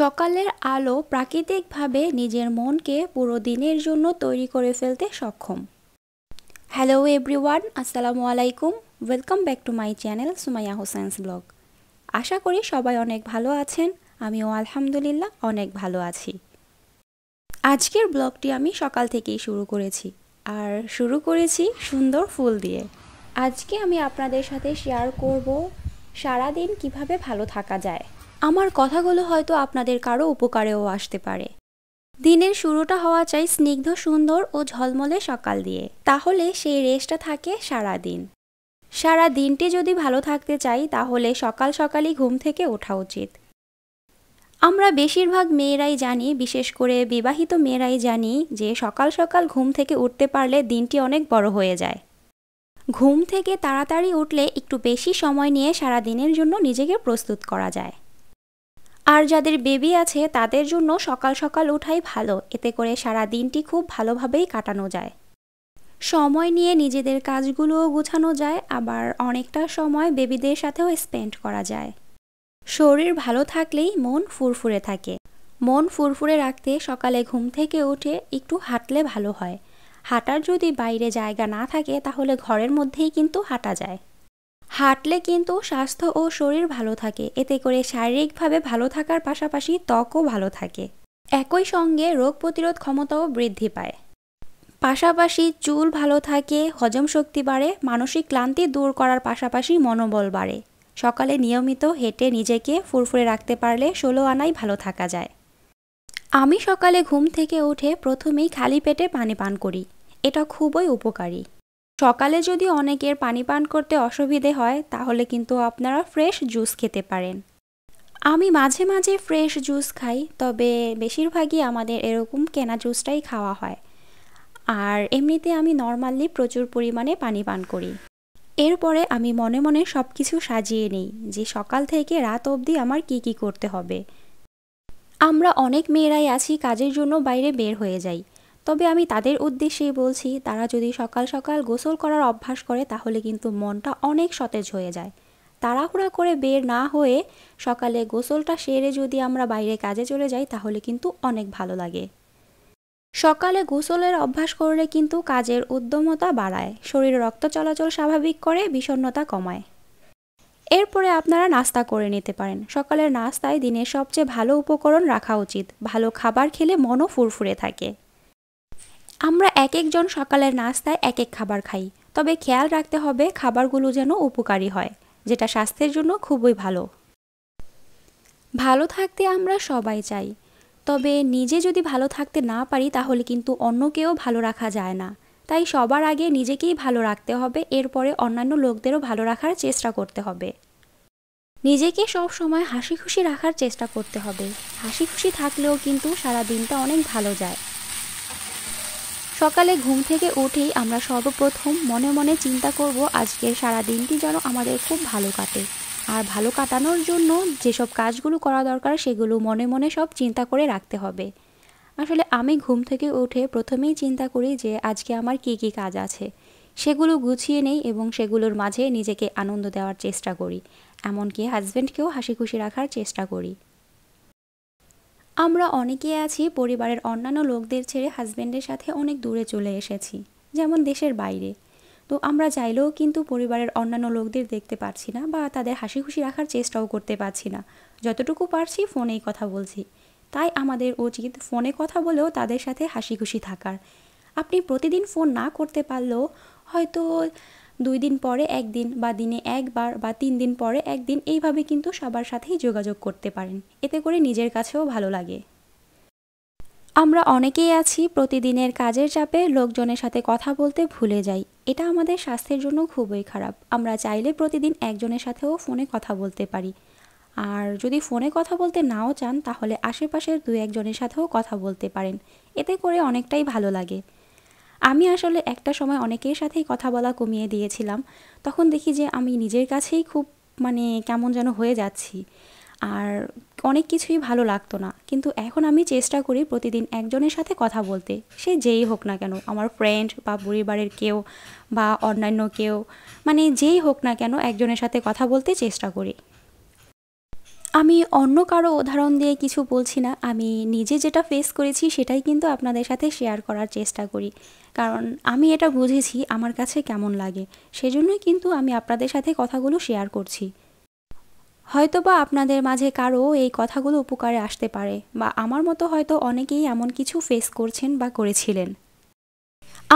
সকালের আলো প্রাকৃতিকভাবে নিজের মনকে পুরো দিনের জন্য তৈরি করে ফেলতে সক্ষম হ্যালো এভরিওয়ান আসসালামু আলাইকুম welcome back to my channel Sumaiya Hossain's vlog আশা করি সবাই অনেক ভালো আছেন আমিও আলহামদুলিল্লাহ অনেক ভালো আছি আজকের ব্লগটি আমি সকাল থেকেই শুরু করেছি আর শুরু করেছি সুন্দর ফুল দিয়ে আজকে আমি আপনাদের সাথে শেয়ার করব সারাদিন কিভাবে ভালো থাকা যায় আমার কথাগুলো হয়তো আপনাদের কারো উপকারেও আসতে পারে দিনের শুরুটা হওয়া চাই স্নিগ্ধ সুন্দর ও ঝলমলে সকাল দিয়ে তাহলে সেই রেসটা থাকে সারা দিন সারা দিনটি যদি ভালো থাকতে চাই তাহলে সকাল সকালই ঘুম থেকে ওঠা উচিত আমরা বেশিরভাগ মেয়েরাই জানি বিশেষ করে বিবাহিত মেয়েরাই জানি যে সকাল সকাল ঘুম থেকে উঠতে পারলে দিনটি অনেক বড় হয়ে যায় ঘুম থেকে তাড়াতাড়ি উঠলে একটু বেশি সময় নিয়ে সারা দিনের জন্য নিজেকে প্রস্তুত করা যায় আর যাদের বেবি আছে তাদের জন্য সকাল সকাল ওঠাই ভালো এতে করে সারা দিনটি খুব ভালোভাবেই কাটানো যায় সময় নিয়ে নিজেদের কাজগুলোও গুছানো যায় আবার অনেকটা সময় বেবিদের সাথেও স্পেন্ড করা যায় শরীর ভালো থাকলেই মন ফুরফুরে থাকে মন ফুরফুরে রাখতে সকালে ঘুম থেকে উঠে একটু হাঁটলে ভালো হয় হাঁটার যদি বাইরে জায়গা না থাকে তাহলে ঘরের মধ্যেই কিন্তু হাঁটা যায় হাঁটলে কিন্তু স্বাস্থ্য ও শরীর ভালো থাকে এতে করে শারীরিকভাবে ভালো থাকার পাশাপাশি ত্বকও ভালো থাকে একই সঙ্গে রোগ প্রতিরোধ ক্ষমতাও বৃদ্ধি পায় পাশাপাশি চুল ভালো থাকে হজম শক্তি বাড়ে মানসিক ক্লান্তি দূর করার পাশাপাশি মনোবল বাড়ে সকালে নিয়মিত হেঁটে নিজেকে ফুরফুরে রাখতে পারলে ষোলো আনাই ভালো থাকা যায় আমি সকালে ঘুম থেকে উঠে প্রথমেই খালি পেটে পানি পান করি এটা খুবই উপকারী সকালে যদি অনেকের পানি পান করতে অসুবিধে হয় তাহলে কিন্তু আপনারা ফ্রেশ জুস খেতে পারেন আমি মাঝে মাঝে ফ্রেশ জুস খাই তবে বেশিরভাগই আমাদের এরকম কেনা জুসটাই খাওয়া হয় আর এমনিতে আমি নর্মালি প্রচুর পরিমাণে পানি পান করি এরপরে আমি মনে মনে সব কিছু সাজিয়ে নিই যে সকাল থেকে রাত অবধি আমার কি কি করতে হবে আমরা অনেক মেয়েরাই আছি কাজের জন্য বাইরে বের হয়ে যাই তবে আমি তাদের উদ্দেশ্যেই বলছি তারা যদি সকাল সকাল গোসল করার অভ্যাস করে তাহলে কিন্তু মনটা অনেক সতেজ হয়ে যায় তাড়াহুড়া করে বের না হয়ে সকালে গোসলটা সেরে যদি আমরা বাইরে কাজে চলে যাই তাহলে কিন্তু অনেক ভালো লাগে সকালে গোসলের অভ্যাস করলে কিন্তু কাজের উদ্যমতা বাড়ায় শরীরে রক্ত চলাচল স্বাভাবিক করে বিষণ্নতা কমায় এরপরে আপনারা নাস্তা করে নিতে পারেন সকালের নাস্তায় দিনের সবচেয়ে ভালো উপকরণ রাখা উচিত ভালো খাবার খেলে মনও ফুরফুরে থাকে আমরা এক একজন সকালের নাস্তায় এক এক খাবার খাই তবে খেয়াল রাখতে হবে খাবারগুলো যেন উপকারী হয় যেটা স্বাস্থ্যের জন্য খুবই ভালো ভালো থাকতে আমরা সবাই চাই তবে নিজে যদি ভালো থাকতে না পারি তাহলে কিন্তু অন্যকেও ভালো রাখা যায় না তাই সবার আগে নিজেকেই ভালো রাখতে হবে এরপরে অন্যান্য লোকদেরও ভালো রাখার চেষ্টা করতে হবে নিজেকে সব সময় হাসি খুশি রাখার চেষ্টা করতে হবে হাসি খুশি থাকলেও কিন্তু সারা দিনটা অনেক ভালো যায় সকালে ঘুম থেকে উঠেই আমরা সর্বপ্রথম মনে মনে চিন্তা করব আজকের সারা দিনটি যেন আমাদের খুব ভালো কাটে আর ভালো কাটানোর জন্য যেসব কাজগুলো করা দরকার সেগুলো মনে মনে সব চিন্তা করে রাখতে হবে আসলে আমি ঘুম থেকে উঠে প্রথমেই চিন্তা করি যে আজকে আমার কি কি কাজ আছে সেগুলো গুছিয়ে নেই এবং সেগুলোর মাঝে নিজেকে আনন্দ দেওয়ার চেষ্টা করি এমনকি হাজব্যান্ডকেও হাসি খুশি রাখার চেষ্টা করি আমরা অনেকে আছি পরিবারের অন্যান্য লোকদের ছেড়ে হাজব্যান্ডের সাথে অনেক দূরে চলে এসেছি যেমন দেশের বাইরে তো আমরা চাইলেও কিন্তু পরিবারের অন্যান্য লোকদের দেখতে পারছি না বা তাদের হাসি খুশি রাখার চেষ্টাও করতে পারছি না যতটুকু পারছি ফোনেই কথা বলছি তাই আমাদের উচিত ফোনে কথা বলেও তাদের সাথে হাসি খুশি থাকার আপনি প্রতিদিন ফোন না করতে পারলেও হয়তো দুই দিন পরে একদিন বা দিনে একবার বা তিন দিন পরে একদিন এইভাবে কিন্তু সবার সাথেই যোগাযোগ করতে পারেন এতে করে নিজের কাছেও ভালো লাগে আমরা অনেকেই আছি প্রতিদিনের কাজের চাপে লোকজনের সাথে কথা বলতে ভুলে যাই এটা আমাদের স্বাস্থ্যের জন্য খুবই খারাপ আমরা চাইলে প্রতিদিন একজনের সাথেও ফোনে কথা বলতে পারি আর যদি ফোনে কথা বলতে নাও চান তাহলে আশেপাশের দু একজনের সাথেও কথা বলতে পারেন এতে করে অনেকটাই ভালো লাগে আমি আসলে একটা সময় অনেকের সাথেই কথা বলা কমিয়ে দিয়েছিলাম তখন দেখি যে আমি নিজের কাছেই খুব মানে কেমন যেন হয়ে যাচ্ছি আর অনেক কিছুই ভালো লাগতো না কিন্তু এখন আমি চেষ্টা করি প্রতিদিন একজনের সাথে কথা বলতে সে যেই হোক না কেন আমার ফ্রেন্ড বা পরিবারের কেউ বা অন্যান্য কেউ মানে যেই হোক না কেন একজনের সাথে কথা বলতে চেষ্টা করি আমি অন্য কারো উদাহরণ দিয়ে কিছু বলছি না আমি নিজে যেটা ফেস করেছি সেটাই কিন্তু আপনাদের সাথে শেয়ার করার চেষ্টা করি কারণ আমি এটা বুঝেছি আমার কাছে কেমন লাগে সেজন্যই কিন্তু আমি আপনাদের সাথে কথাগুলো শেয়ার করছি হয়তোবা আপনাদের মাঝে কারো এই কথাগুলো উপকারে আসতে পারে বা আমার মতো হয়তো অনেকেই এমন কিছু ফেস করছেন বা করেছিলেন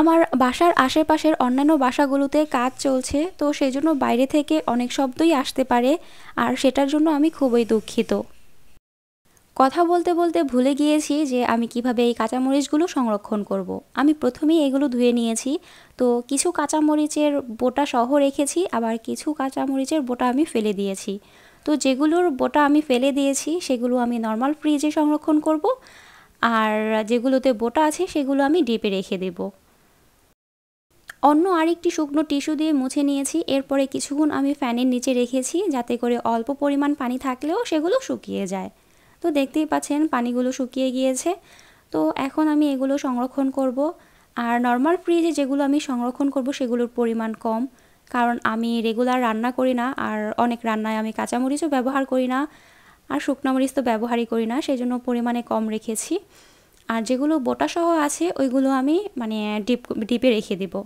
আমার বাসার আশেপাশের অন্যান্য বাসাগুলোতে কাজ চলছে তো সেই জন্য বাইরে থেকে অনেক শব্দই আসতে পারে আর সেটার জন্য আমি খুবই দুঃখিত কথা বলতে বলতে ভুলে গিয়েছি যে আমি কিভাবে এই কাঁচামরিচগুলো সংরক্ষণ করব। আমি প্রথমেই এগুলো ধুয়ে নিয়েছি তো কিছু কাঁচামরিচের বোটা সহ রেখেছি আবার কিছু কাঁচামরিচের বোটা আমি ফেলে দিয়েছি তো যেগুলোর বোটা আমি ফেলে দিয়েছি সেগুলো আমি নর্মাল ফ্রিজে সংরক্ষণ করব আর যেগুলোতে বোটা আছে সেগুলো আমি ডিপে রেখে দেবো অন্য আরেকটি শুকনো টিস্যু দিয়ে মুছে নিয়েছি এরপরে কিছুক্ষণ আমি ফ্যানের নিচে রেখেছি যাতে করে অল্প পরিমাণ পানি থাকলেও সেগুলো শুকিয়ে যায় তো দেখতেই পাচ্ছেন পানিগুলো শুকিয়ে গিয়েছে তো এখন আমি এগুলো সংরক্ষণ করব আর নর্মাল ফ্রিজে যেগুলো আমি সংরক্ষণ করব সেগুলোর পরিমাণ কম কারণ আমি রেগুলার রান্না করি না আর অনেক রান্নায় আমি কাঁচামরিচও ব্যবহার করি না আর শুকনো মরিচ তো ব্যবহারই করি না সেই জন্য পরিমাণে কম রেখেছি আর যেগুলো বোটাসহ আছে ওইগুলো আমি মানে ডিপ ডিপে রেখে দেবো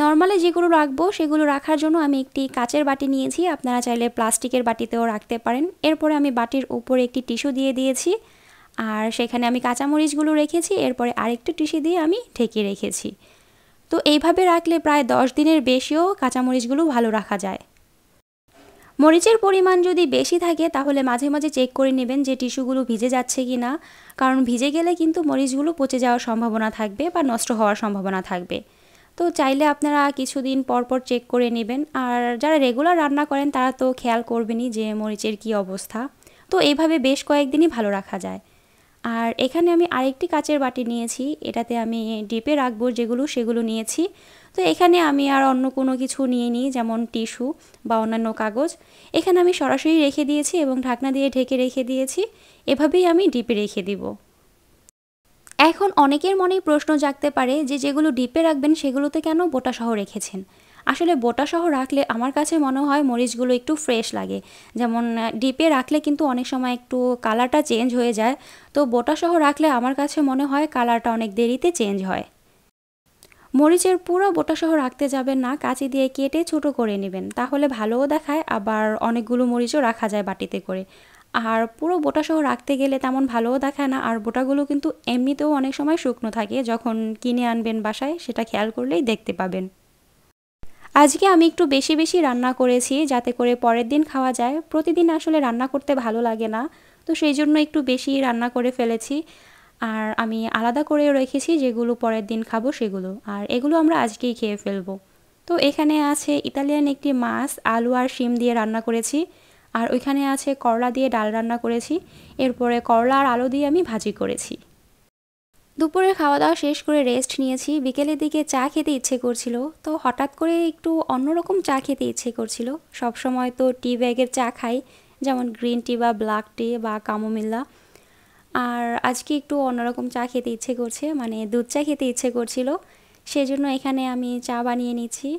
নর্মালি যেগুলো রাখবো সেগুলো রাখার জন্য আমি একটি কাচের বাটি নিয়েছি আপনারা চাইলে প্লাস্টিকের বাটিতেও রাখতে পারেন এরপরে আমি বাটির উপরে একটি টিস্যু দিয়ে দিয়েছি আর সেখানে আমি কাঁচামরিচগুলো রেখেছি এরপরে আরেকটু টিস্যু দিয়ে আমি ঢেকে রেখেছি তো এইভাবে রাখলে প্রায় দশ দিনের বেশিও কাঁচামরিচগুলো ভালো রাখা যায় মরিচের পরিমাণ যদি বেশি থাকে তাহলে মাঝে মাঝে চেক করে নেবেন যে টিস্যুগুলো ভিজে যাচ্ছে কি না কারণ ভিজে গেলে কিন্তু মরিচগুলো পচে যাওয়ার সম্ভাবনা থাকবে বা নষ্ট হওয়ার সম্ভাবনা থাকবে তো চাইলে আপনারা কিছুদিন পর পর চেক করে নেবেন আর যারা রেগুলার রান্না করেন তারা তো খেয়াল করবেনই যে মরিচের কি অবস্থা তো এইভাবে বেশ কয়েকদিনই ভালো রাখা যায় আর এখানে আমি আরেকটি কাচের বাটি নিয়েছি এটাতে আমি ডিপে রাখবো যেগুলো সেগুলো নিয়েছি তো এখানে আমি আর অন্য কোনো কিছু নিয়ে নিই যেমন টিস্যু বা অন্যান্য কাগজ এখানে আমি সরাসরি রেখে দিয়েছি এবং ঢাকনা দিয়ে ঢেকে রেখে দিয়েছি এভাবেই আমি ডিপে রেখে দিব এখন অনেকের মনেই প্রশ্ন জাগতে পারে যে যেগুলো ডিপে রাখবেন সেগুলোতে কেন সহ রেখেছেন আসলে সহ রাখলে আমার কাছে মনে হয় মরিচগুলো একটু ফ্রেশ লাগে যেমন ডিপে রাখলে কিন্তু অনেক সময় একটু কালারটা চেঞ্জ হয়ে যায় তো সহ রাখলে আমার কাছে মনে হয় কালারটা অনেক দেরিতে চেঞ্জ হয় মরিচের পুরো সহ রাখতে যাবেন না কাঁচি দিয়ে কেটে ছোট করে নেবেন তাহলে ভালোও দেখায় আবার অনেকগুলো মরিচও রাখা যায় বাটিতে করে আর পুরো বোটা সহ রাখতে গেলে তেমন ভালোও দেখায় না আর বোটাগুলো কিন্তু এমনিতেও অনেক সময় শুকনো থাকে যখন কিনে আনবেন বাসায় সেটা খেয়াল করলেই দেখতে পাবেন আজকে আমি একটু বেশি বেশি রান্না করেছি যাতে করে পরের দিন খাওয়া যায় প্রতিদিন আসলে রান্না করতে ভালো লাগে না তো সেই জন্য একটু বেশি রান্না করে ফেলেছি আর আমি আলাদা করে রেখেছি যেগুলো পরের দিন খাবো সেগুলো আর এগুলো আমরা আজকেই খেয়ে ফেলবো তো এখানে আছে ইতালিয়ান একটি মাছ আলু আর শিম দিয়ে রান্না করেছি আর ওইখানে আছে করলা দিয়ে ডাল রান্না করেছি এরপরে করলা আর আলু দিয়ে আমি ভাজি করেছি দুপুরে খাওয়া দাওয়া শেষ করে রেস্ট নিয়েছি বিকেলের দিকে চা খেতে ইচ্ছে করছিল তো হঠাৎ করে একটু অন্যরকম চা খেতে ইচ্ছে করছিল সবসময় তো টি ব্যাগের চা খাই যেমন গ্রিন টি বা ব্ল্যাক টি বা কামোমিল্লা আর আজকে একটু অন্যরকম চা খেতে ইচ্ছে করছে মানে দুধ চা খেতে ইচ্ছে করছিল সেজন্য এখানে আমি চা বানিয়ে নিচ্ছি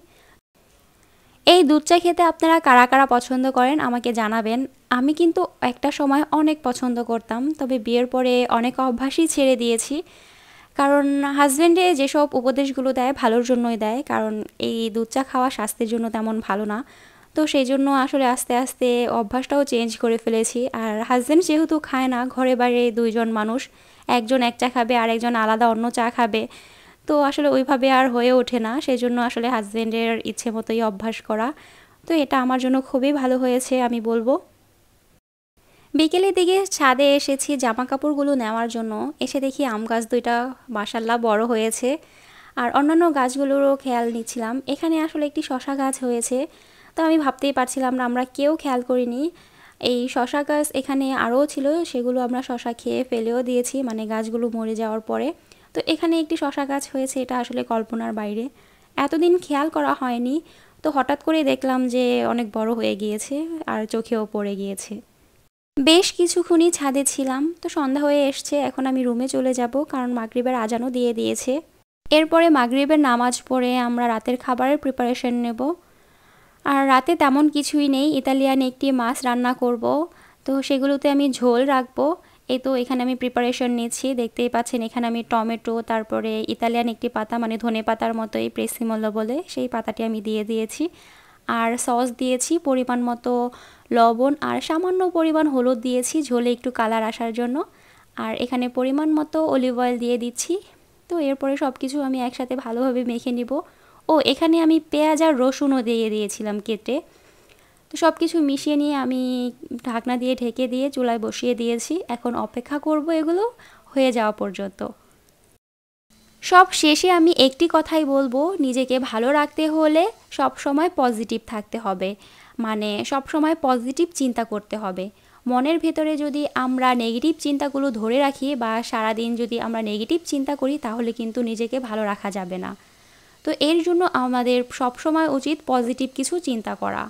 এই দুধ চা খেতে আপনারা কারা কারা পছন্দ করেন আমাকে জানাবেন আমি কিন্তু একটা সময় অনেক পছন্দ করতাম তবে বিয়ের পরে অনেক অভ্যাসই ছেড়ে দিয়েছি কারণ হাজব্যান্ডে যেসব উপদেশগুলো দেয় ভালোর জন্যই দেয় কারণ এই দুধ চা খাওয়া স্বাস্থ্যের জন্য তেমন ভালো না তো সেই জন্য আসলে আস্তে আস্তে অভ্যাসটাও চেঞ্জ করে ফেলেছি আর হাজব্যান্ড যেহেতু খায় না ঘরে বাইরে দুইজন মানুষ একজন এক চা খাবে আর একজন আলাদা অন্য চা খাবে তো আসলে ওইভাবে আর হয়ে ওঠে না সেই জন্য আসলে হাজব্যান্ডের ইচ্ছে মতোই অভ্যাস করা তো এটা আমার জন্য খুবই ভালো হয়েছে আমি বলবো বিকেলের দিকে ছাদে এসেছি জামা কাপড়গুলো নেওয়ার জন্য এসে দেখি আম গাছ দুইটা মাসাল্লা বড় হয়েছে আর অন্যান্য গাছগুলোরও খেয়াল নিচ্ছিলাম এখানে আসলে একটি শশা গাছ হয়েছে তো আমি ভাবতেই পারছিলাম না আমরা কেউ খেয়াল করিনি এই শশা গাছ এখানে আরও ছিল সেগুলো আমরা শশা খেয়ে ফেলেও দিয়েছি মানে গাছগুলো মরে যাওয়ার পরে তো এখানে একটি শশা গাছ হয়েছে এটা আসলে কল্পনার বাইরে এতদিন খেয়াল করা হয়নি তো হঠাৎ করে দেখলাম যে অনেক বড় হয়ে গিয়েছে আর চোখেও পড়ে গিয়েছে বেশ কিছুক্ষণই ছাদে ছিলাম তো সন্ধ্যা হয়ে এসছে এখন আমি রুমে চলে যাব কারণ মাগরিবের আজানও দিয়ে দিয়েছে এরপরে মাগরিবের নামাজ পড়ে আমরা রাতের খাবারের প্রিপারেশন নেব আর রাতে তেমন কিছুই নেই ইতালিয়ান একটি মাছ রান্না করব তো সেগুলোতে আমি ঝোল রাখবো এই তো এখানে আমি প্রিপারেশন নিচ্ছি দেখতেই পাচ্ছেন এখানে আমি টমেটো তারপরে ইতালিয়ান একটি পাতা মানে ধনে পাতার মতো এই প্রেসিমল্য বলে সেই পাতাটি আমি দিয়ে দিয়েছি আর সস দিয়েছি পরিমাণ মতো লবণ আর সামান্য পরিমাণ হলুদ দিয়েছি ঝোলে একটু কালার আসার জন্য আর এখানে পরিমাণ মতো অলিভ অয়েল দিয়ে দিচ্ছি তো এরপরে সব কিছু আমি একসাথে ভালোভাবে মেখে নিব ও এখানে আমি পেঁয়াজ আর রসুনও দিয়ে দিয়েছিলাম কেটে তো সব কিছু মিশিয়ে নিয়ে আমি ঢাকনা দিয়ে ঢেকে দিয়ে চুলায় বসিয়ে দিয়েছি এখন অপেক্ষা করব এগুলো হয়ে যাওয়া পর্যন্ত সব শেষে আমি একটি কথাই বলবো নিজেকে ভালো রাখতে হলে সব সময় পজিটিভ থাকতে হবে মানে সব সময় পজিটিভ চিন্তা করতে হবে মনের ভেতরে যদি আমরা নেগেটিভ চিন্তাগুলো ধরে রাখি বা সারাদিন যদি আমরা নেগেটিভ চিন্তা করি তাহলে কিন্তু নিজেকে ভালো রাখা যাবে না তো এর জন্য আমাদের সবসময় উচিত পজিটিভ কিছু চিন্তা করা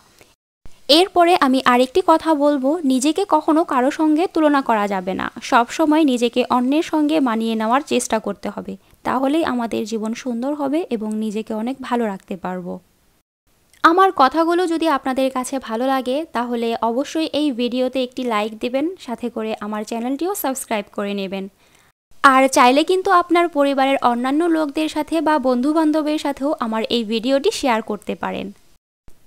এরপরে আমি আরেকটি কথা বলবো নিজেকে কখনো কারো সঙ্গে তুলনা করা যাবে না সব সময় নিজেকে অন্যের সঙ্গে মানিয়ে নেওয়ার চেষ্টা করতে হবে তাহলেই আমাদের জীবন সুন্দর হবে এবং নিজেকে অনেক ভালো রাখতে পারবো আমার কথাগুলো যদি আপনাদের কাছে ভালো লাগে তাহলে অবশ্যই এই ভিডিওতে একটি লাইক দিবেন সাথে করে আমার চ্যানেলটিও সাবস্ক্রাইব করে নেবেন আর চাইলে কিন্তু আপনার পরিবারের অন্যান্য লোকদের সাথে বা বন্ধুবান্ধবের সাথেও আমার এই ভিডিওটি শেয়ার করতে পারেন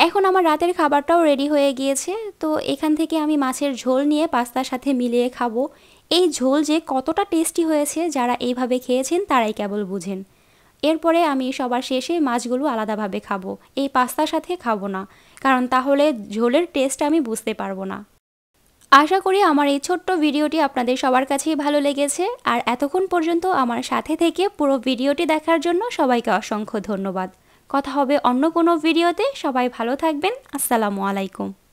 এখন আমার রাতের খাবারটাও রেডি হয়ে গিয়েছে তো এখান থেকে আমি মাছের ঝোল নিয়ে পাস্তার সাথে মিলিয়ে খাবো এই ঝোল যে কতটা টেস্টি হয়েছে যারা এইভাবে খেয়েছেন তারাই কেবল বুঝেন এরপরে আমি সবার শেষে মাছগুলো আলাদাভাবে খাবো এই পাস্তার সাথে খাবো না কারণ তাহলে ঝোলের টেস্ট আমি বুঝতে পারবো না আশা করি আমার এই ছোট্ট ভিডিওটি আপনাদের সবার কাছেই ভালো লেগেছে আর এতক্ষণ পর্যন্ত আমার সাথে থেকে পুরো ভিডিওটি দেখার জন্য সবাইকে অসংখ্য ধন্যবাদ কথা হবে অন্য কোনো ভিডিওতে সবাই ভালো থাকবেন আসসালামু আলাইকুম